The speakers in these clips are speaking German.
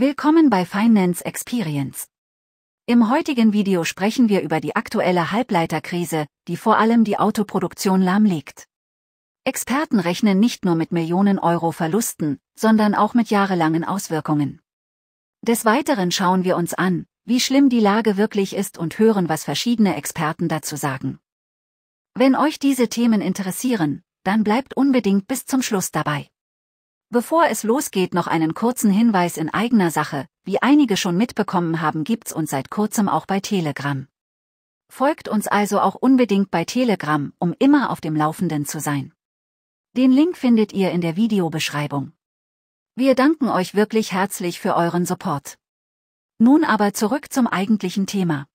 Willkommen bei Finance Experience. Im heutigen Video sprechen wir über die aktuelle Halbleiterkrise, die vor allem die Autoproduktion lahmlegt. Experten rechnen nicht nur mit Millionen Euro Verlusten, sondern auch mit jahrelangen Auswirkungen. Des Weiteren schauen wir uns an, wie schlimm die Lage wirklich ist und hören, was verschiedene Experten dazu sagen. Wenn euch diese Themen interessieren, dann bleibt unbedingt bis zum Schluss dabei. Bevor es losgeht, noch einen kurzen Hinweis in eigener Sache. Wie einige schon mitbekommen haben, gibt's uns seit kurzem auch bei Telegram. Folgt uns also auch unbedingt bei Telegram, um immer auf dem Laufenden zu sein. Den Link findet ihr in der Videobeschreibung. Wir danken euch wirklich herzlich für euren Support. Nun aber zurück zum eigentlichen Thema.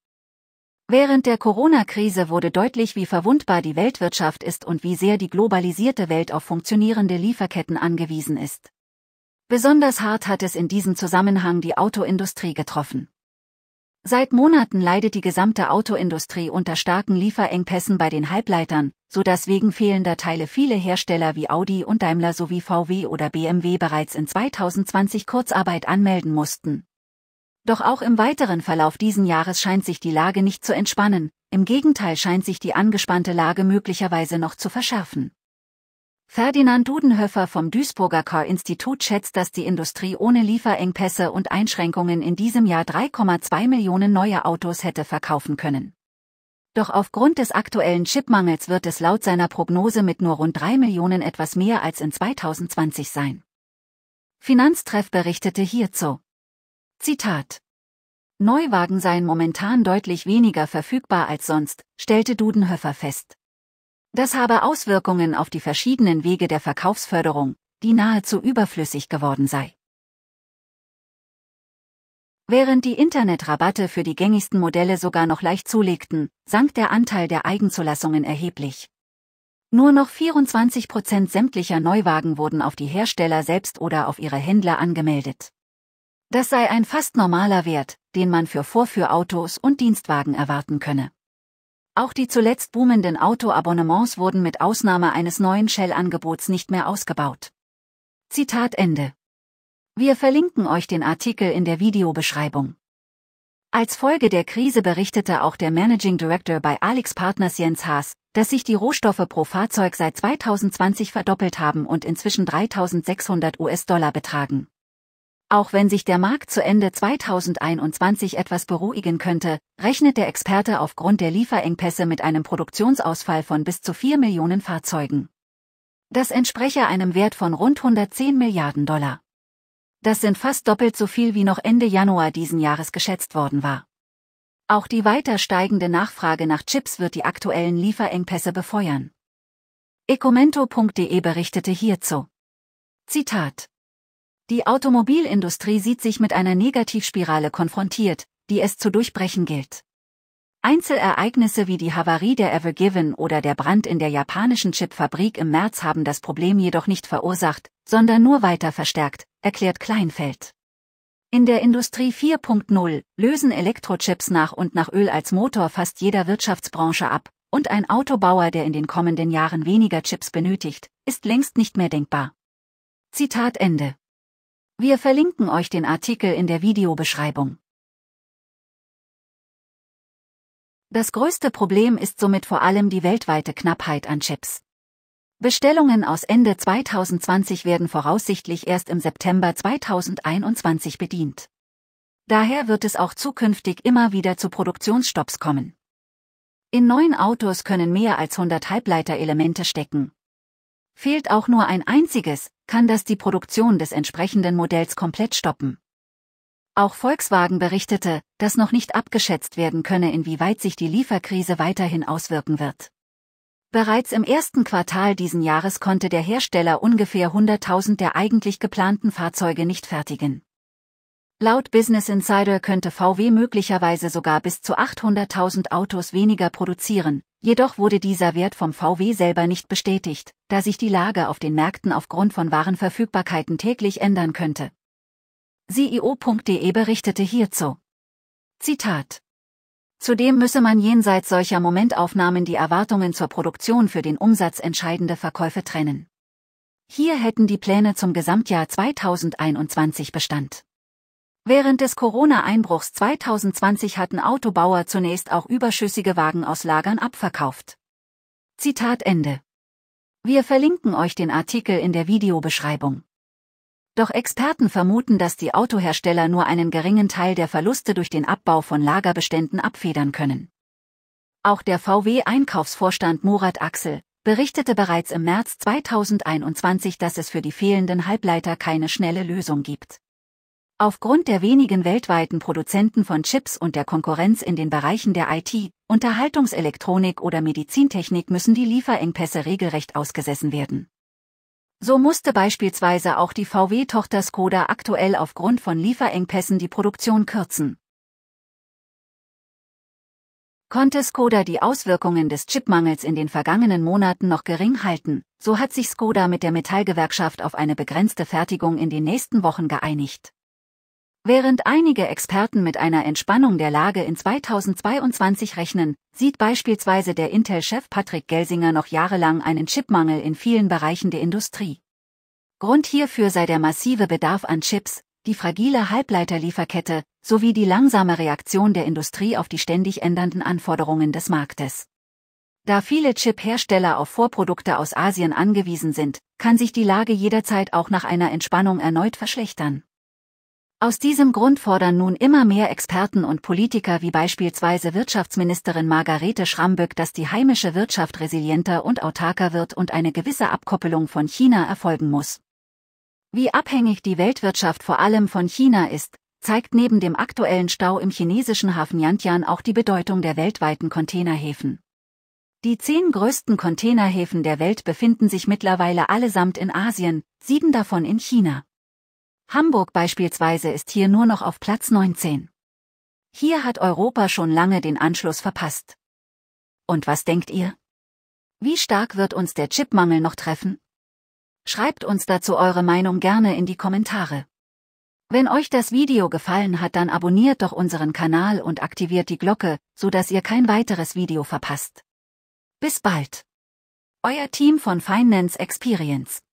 Während der Corona-Krise wurde deutlich, wie verwundbar die Weltwirtschaft ist und wie sehr die globalisierte Welt auf funktionierende Lieferketten angewiesen ist. Besonders hart hat es in diesem Zusammenhang die Autoindustrie getroffen. Seit Monaten leidet die gesamte Autoindustrie unter starken Lieferengpässen bei den Halbleitern, so dass wegen fehlender Teile viele Hersteller wie Audi und Daimler sowie VW oder BMW bereits in 2020 Kurzarbeit anmelden mussten. Doch auch im weiteren Verlauf diesen Jahres scheint sich die Lage nicht zu entspannen, im Gegenteil scheint sich die angespannte Lage möglicherweise noch zu verschärfen. Ferdinand Dudenhöfer vom Duisburger Car-Institut schätzt, dass die Industrie ohne Lieferengpässe und Einschränkungen in diesem Jahr 3,2 Millionen neue Autos hätte verkaufen können. Doch aufgrund des aktuellen Chipmangels wird es laut seiner Prognose mit nur rund 3 Millionen etwas mehr als in 2020 sein. Finanztreff berichtete hierzu. Zitat. Neuwagen seien momentan deutlich weniger verfügbar als sonst, stellte Dudenhöfer fest. Das habe Auswirkungen auf die verschiedenen Wege der Verkaufsförderung, die nahezu überflüssig geworden sei. Während die Internetrabatte für die gängigsten Modelle sogar noch leicht zulegten, sank der Anteil der Eigenzulassungen erheblich. Nur noch 24 Prozent sämtlicher Neuwagen wurden auf die Hersteller selbst oder auf ihre Händler angemeldet. Das sei ein fast normaler Wert, den man für Vorführautos und Dienstwagen erwarten könne. Auch die zuletzt boomenden Autoabonnements wurden mit Ausnahme eines neuen Shell-Angebots nicht mehr ausgebaut. Zitat Ende. Wir verlinken euch den Artikel in der Videobeschreibung. Als Folge der Krise berichtete auch der Managing Director bei Alex Partners Jens Haas, dass sich die Rohstoffe pro Fahrzeug seit 2020 verdoppelt haben und inzwischen 3600 US-Dollar betragen. Auch wenn sich der Markt zu Ende 2021 etwas beruhigen könnte, rechnet der Experte aufgrund der Lieferengpässe mit einem Produktionsausfall von bis zu 4 Millionen Fahrzeugen. Das entspreche einem Wert von rund 110 Milliarden Dollar. Das sind fast doppelt so viel wie noch Ende Januar diesen Jahres geschätzt worden war. Auch die weiter steigende Nachfrage nach Chips wird die aktuellen Lieferengpässe befeuern. Ecomento.de berichtete hierzu. Zitat die Automobilindustrie sieht sich mit einer Negativspirale konfrontiert, die es zu durchbrechen gilt. Einzelereignisse wie die Havarie der Ever Given oder der Brand in der japanischen Chipfabrik im März haben das Problem jedoch nicht verursacht, sondern nur weiter verstärkt, erklärt Kleinfeld. In der Industrie 4.0 lösen Elektrochips nach und nach Öl als Motor fast jeder Wirtschaftsbranche ab, und ein Autobauer, der in den kommenden Jahren weniger Chips benötigt, ist längst nicht mehr denkbar. Zitat Ende. Wir verlinken euch den Artikel in der Videobeschreibung. Das größte Problem ist somit vor allem die weltweite Knappheit an Chips. Bestellungen aus Ende 2020 werden voraussichtlich erst im September 2021 bedient. Daher wird es auch zukünftig immer wieder zu Produktionsstopps kommen. In neuen Autos können mehr als 100 Halbleiterelemente stecken. Fehlt auch nur ein einziges, kann das die Produktion des entsprechenden Modells komplett stoppen. Auch Volkswagen berichtete, dass noch nicht abgeschätzt werden könne, inwieweit sich die Lieferkrise weiterhin auswirken wird. Bereits im ersten Quartal diesen Jahres konnte der Hersteller ungefähr 100.000 der eigentlich geplanten Fahrzeuge nicht fertigen. Laut Business Insider könnte VW möglicherweise sogar bis zu 800.000 Autos weniger produzieren, jedoch wurde dieser Wert vom VW selber nicht bestätigt, da sich die Lage auf den Märkten aufgrund von Warenverfügbarkeiten täglich ändern könnte. CEO.de e berichtete hierzu. Zitat. Zudem müsse man jenseits solcher Momentaufnahmen die Erwartungen zur Produktion für den Umsatz entscheidende Verkäufe trennen. Hier hätten die Pläne zum Gesamtjahr 2021 Bestand. Während des Corona-Einbruchs 2020 hatten Autobauer zunächst auch überschüssige Wagen aus Lagern abverkauft. Zitat Ende. Wir verlinken euch den Artikel in der Videobeschreibung. Doch Experten vermuten, dass die Autohersteller nur einen geringen Teil der Verluste durch den Abbau von Lagerbeständen abfedern können. Auch der VW-Einkaufsvorstand Murat Axel berichtete bereits im März 2021, dass es für die fehlenden Halbleiter keine schnelle Lösung gibt. Aufgrund der wenigen weltweiten Produzenten von Chips und der Konkurrenz in den Bereichen der IT, Unterhaltungselektronik oder Medizintechnik müssen die Lieferengpässe regelrecht ausgesessen werden. So musste beispielsweise auch die VW-Tochter Skoda aktuell aufgrund von Lieferengpässen die Produktion kürzen. Konnte Skoda die Auswirkungen des Chipmangels in den vergangenen Monaten noch gering halten, so hat sich Skoda mit der Metallgewerkschaft auf eine begrenzte Fertigung in den nächsten Wochen geeinigt. Während einige Experten mit einer Entspannung der Lage in 2022 rechnen, sieht beispielsweise der Intel-Chef Patrick Gelsinger noch jahrelang einen Chipmangel in vielen Bereichen der Industrie. Grund hierfür sei der massive Bedarf an Chips, die fragile Halbleiterlieferkette sowie die langsame Reaktion der Industrie auf die ständig ändernden Anforderungen des Marktes. Da viele Chip-Hersteller auf Vorprodukte aus Asien angewiesen sind, kann sich die Lage jederzeit auch nach einer Entspannung erneut verschlechtern. Aus diesem Grund fordern nun immer mehr Experten und Politiker wie beispielsweise Wirtschaftsministerin Margarete Schramböck, dass die heimische Wirtschaft resilienter und autarker wird und eine gewisse Abkoppelung von China erfolgen muss. Wie abhängig die Weltwirtschaft vor allem von China ist, zeigt neben dem aktuellen Stau im chinesischen Hafen Yantian auch die Bedeutung der weltweiten Containerhäfen. Die zehn größten Containerhäfen der Welt befinden sich mittlerweile allesamt in Asien, sieben davon in China. Hamburg beispielsweise ist hier nur noch auf Platz 19. Hier hat Europa schon lange den Anschluss verpasst. Und was denkt ihr? Wie stark wird uns der Chipmangel noch treffen? Schreibt uns dazu eure Meinung gerne in die Kommentare. Wenn euch das Video gefallen hat, dann abonniert doch unseren Kanal und aktiviert die Glocke, so dass ihr kein weiteres Video verpasst. Bis bald. Euer Team von Finance Experience.